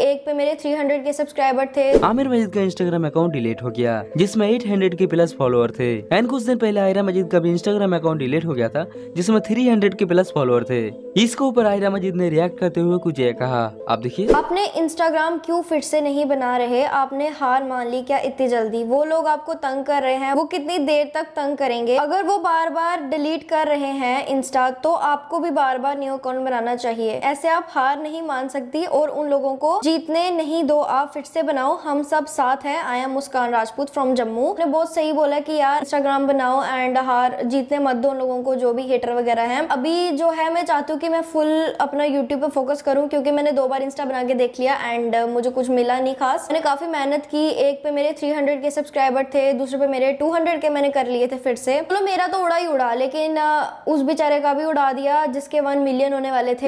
एक पे मेरे 300 के सब्सक्राइबर थे आमिर मजिद का इंस्टाग्राम अकाउंट डिलीट हो गया जिसमें 800 के प्लस फॉलोअर थे एंड कुछ दिन पहले आयरा मजिद का भी इंस्टाग्राम अकाउंट डिलीट हो गया था जिसमें 300 के प्लस फॉलोअर थे इसके ऊपर आयरा मजिद ने रिएक्ट करते हुए कुछ ये कहा आप देखिए आपने इंस्टाग्राम क्यूँ फिर से नहीं बना रहे आपने हार मान ली क्या इतनी जल्दी वो लोग आपको तंग कर रहे हैं वो कितनी देर तक तंग करेंगे अगर वो बार बार डिलीट कर रहे हैं इंस्टा तो आपको भी बार बार न्यू अकाउंट बनाना चाहिए ऐसे आप हार नहीं मान सकती और उन लोगों को जीतने नहीं दो आप फिर से बनाओ हम सब साथ हैं I am Muskan Rajput from Jammu ने बहुत सही बोला कि यार इंस्टाग्राम बनाओ एंड हार जीतने मत दो लोगों को जो भी हेटर वगैरह हैं अभी जो है मैं चाहती हूँ कि मैं फुल अपना यूट्यूब पे फोकस करूँ क्योंकि मैंने दो बार इंस्टा बना के देख लिया एंड मुझे कुछ मिला नहीं खास मैंने काफी मेहनत की एक पे मेरे थ्री के सब्सक्राइबर थे दूसरे पे मेरे टू के मैंने कर लिए थे फिर से चलो मेरा तो उड़ा ही उड़ा लेकिन उस बेचारे का भी उड़ा दिया जिसके वन मिलियन होने वाले थे